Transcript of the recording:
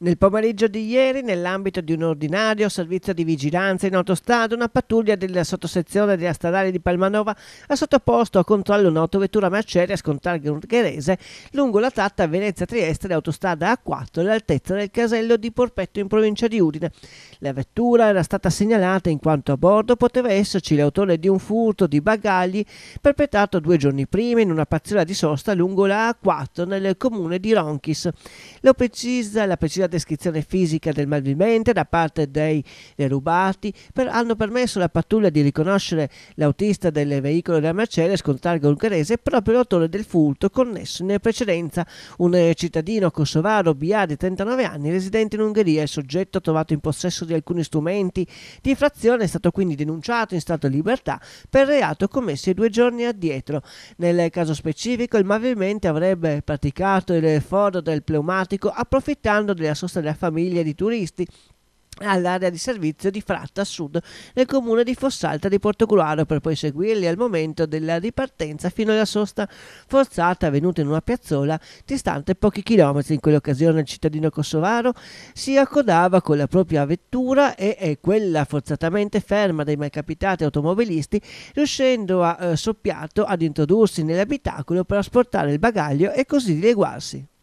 Nel pomeriggio di ieri, nell'ambito di un ordinario servizio di vigilanza in autostrada, una pattuglia della sottosezione della stradale di Palmanova ha sottoposto a controllo un'autovettura Mercedes con targa ungherese lungo la tratta Venezia-Trieste autostrada A4 all'altezza del casello di Porpetto in provincia di Udine. La vettura era stata segnalata in quanto a bordo poteva esserci l'autore di un furto di bagagli perpetrato due giorni prima in una pazziola di sosta lungo la A4 nel comune di Ronchis. Lo precisa la precisa descrizione fisica del malvivente da parte dei derubati per, hanno permesso alla pattuglia di riconoscere l'autista del veicolo della Mercedes con targa ungherese proprio l'autore del furto connesso in precedenza un eh, cittadino kosovaro BA di 39 anni residente in Ungheria. Il soggetto trovato in possesso di alcuni strumenti di infrazione è stato quindi denunciato in stato di libertà per reato commesso due giorni addietro. Nel caso specifico il malvivente avrebbe praticato il foro del pneumatico approfittando della sostenere famiglie di turisti all'area di servizio di Fratta Sud nel comune di Fossalta di Portogruaro per poi seguirli al momento della ripartenza fino alla sosta forzata avvenuta in una piazzola distante pochi chilometri. In quell'occasione il cittadino kosovaro si accodava con la propria vettura e, e quella forzatamente ferma dai capitati automobilisti riuscendo a eh, soppiatto ad introdursi nell'abitacolo per asportare il bagaglio e così dileguarsi.